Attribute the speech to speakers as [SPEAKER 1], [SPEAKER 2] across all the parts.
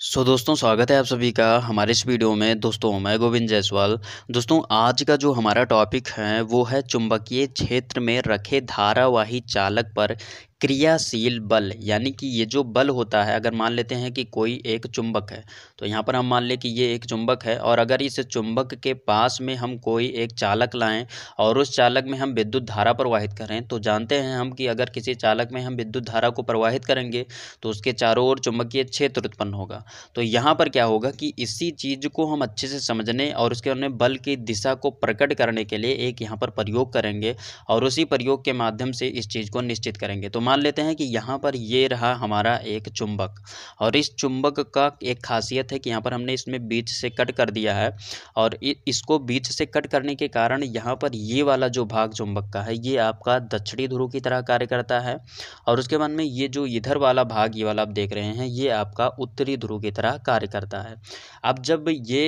[SPEAKER 1] सो so, दोस्तों स्वागत है आप सभी का हमारे इस वीडियो में दोस्तों मैं गोविंद जायसवाल दोस्तों आज का जो हमारा टॉपिक है वो है चुंबकीय क्षेत्र में रखे धारावाही चालक पर क्रियाशील बल यानी कि ये जो बल होता है अगर मान लेते हैं कि कोई एक चुंबक है तो यहाँ पर हम मान लें कि ये एक चुंबक है और अगर इस चुंबक के पास में हम कोई एक चालक लाएं और उस चालक में हम विद्युत धारा प्रवाहित करें तो जानते हैं हम कि अगर किसी चालक में हम विद्युत धारा को प्रवाहित करेंगे तो उसके चारों ओर चुंबकीय क्षेत्र उत्पन्न होगा तो यहाँ पर क्या होगा कि इसी चीज़ को हम अच्छे से समझने और उसके उन्हें बल की दिशा को प्रकट करने के लिए एक यहाँ पर प्रयोग करेंगे और उसी प्रयोग के माध्यम से इस चीज़ को निश्चित करेंगे तो मान लेते हैं कि यहाँ पर ये रहा हमारा एक चुंबक और इस चुंबक का एक खासियत है कि यहाँ पर हमने इसमें बीच से कट कर दिया है और इसको बीच से कट करने के कारण यहाँ पर ये वाला जो भाग चुंबक का है ये आपका दक्षिणी ध्रुव की तरह कार्य करता है और उसके बाद में ये जो इधर वाला भाग ये वाला आप देख रहे हैं ये आपका उत्तरी ध्रुव की तरह कार्य करता है अब जब ये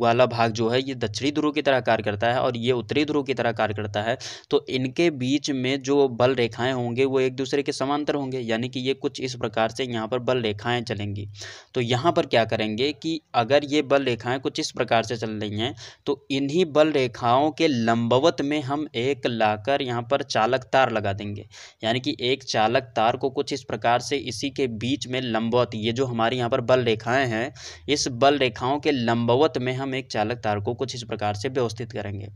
[SPEAKER 1] वाला भाग जो है ये दक्षिणी ध्रुव की तरह कार्य करता है और ये उत्तरी ध्रुव की तरह कार्य करता है तो इनके बीच में जो बल रेखाएं होंगे वो एक दूसरे के समांतर होंगे यानी कि ये कुछ इस प्रकार से यहाँ पर बल रेखाएं चलेंगी तो यहाँ पर क्या करेंगे कि अगर ये बल रेखाएं कुछ इस प्रकार से चल रही हैं तो इन्हीं बल रेखाओं के लंबवत में हम एक लाकर यहाँ पर चालक तार लगा देंगे यानी कि एक चालक तार को कुछ इस प्रकार से इसी के बीच में लंबवत ये जो हमारे यहाँ पर बल रेखाएँ हैं इस बल रेखाओं के लंबवत में हम एक चालक तार को कुछ इस प्रकार से व्यवस्थित करेंगे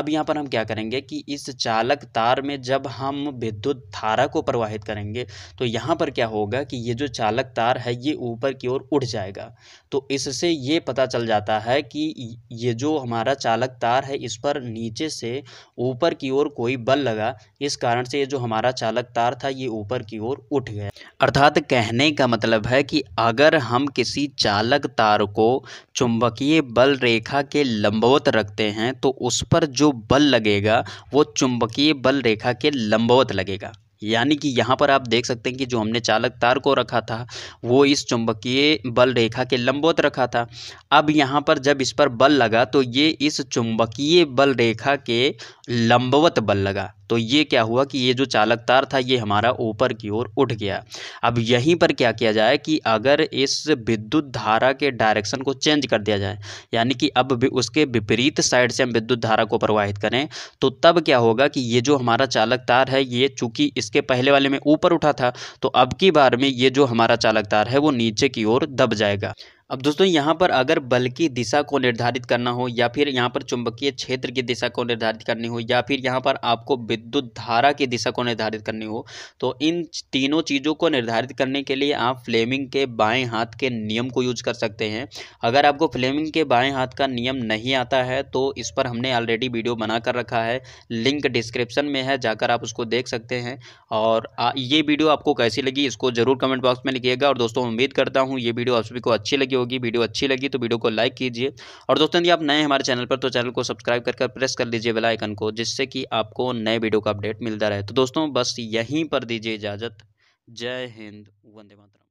[SPEAKER 1] अब यहाँ पर हम क्या करेंगे कि इस चालक तार में जब हम विद्युत धारा को प्रवाहित करेंगे तो यहाँ पर क्या होगा कि ये जो चालक तार है ये ऊपर की ओर उठ जाएगा तो इससे ये पता चल जाता है कि ये जो हमारा चालक तार है इस पर नीचे से ऊपर की ओर कोई बल लगा इस कारण से ये जो हमारा चालक तार था ये ऊपर की ओर उठ गया अर्थात कहने का मतलब है कि अगर हम किसी चालक तार को चुंबकीय बल बल रेखा के लंबवत रखते हैं तो उस पर जो बल लगेगा वो चुंबकीय बल रेखा के लंबवत लगेगा यानी कि यहाँ पर आप देख सकते हैं कि जो हमने चालक तार को रखा था वो इस चुंबकीय बल रेखा के लंबवत रखा था अब यहाँ पर जब इस पर बल लगा तो ये इस चुंबकीय बल रेखा के लंबवत बल लगा तो ये क्या हुआ कि ये जो चालक तार था ये हमारा ऊपर की ओर उठ गया अब यहीं पर क्या किया जाए कि अगर इस विद्युत धारा के डायरेक्शन को चेंज कर दिया जाए यानी कि अब उसके विपरीत साइड से हम विद्युत धारा को प्रवाहित करें तो तब क्या होगा कि ये जो हमारा चालक तार है ये चूंकि इसके पहले वाले में ऊपर उठा था तो अब की बार में ये जो हमारा चालक तार है वो नीचे की ओर दब जाएगा अब दोस्तों यहाँ पर अगर बल की दिशा को निर्धारित करना हो या फिर यहाँ पर चुंबकीय क्षेत्र की दिशा को निर्धारित करनी हो या फिर यहाँ पर आपको विद्युत धारा की दिशा को निर्धारित करनी हो तो इन तीनों चीज़ों को निर्धारित करने के लिए आप फ्लेमिंग के बाएं हाथ के नियम को यूज कर सकते हैं अगर आपको फ्लेमिंग के बाएँ हाथ का नियम नहीं आता है तो इस पर हमने ऑलरेडी वीडियो बना कर रखा है लिंक डिस्क्रिप्शन में है जाकर आप उसको देख सकते हैं और ये वीडियो आपको कैसी लगी इसको ज़रूर कमेंट बॉक्स में लिखिएगा और दोस्तों उम्मीद करता हूँ ये वीडियो आप सभी को अच्छी लगी की होगी वीडियो अच्छी लगी तो वीडियो को लाइक कीजिए और दोस्तों यदि आप नए हमारे चैनल पर तो चैनल को सब्सक्राइब कर प्रेस कर लीजिए बेलाइकन को जिससे कि आपको नए वीडियो का अपडेट मिलता रहे तो दोस्तों बस यहीं पर दीजिए इजाज़त जय हिंद वंदे मातरम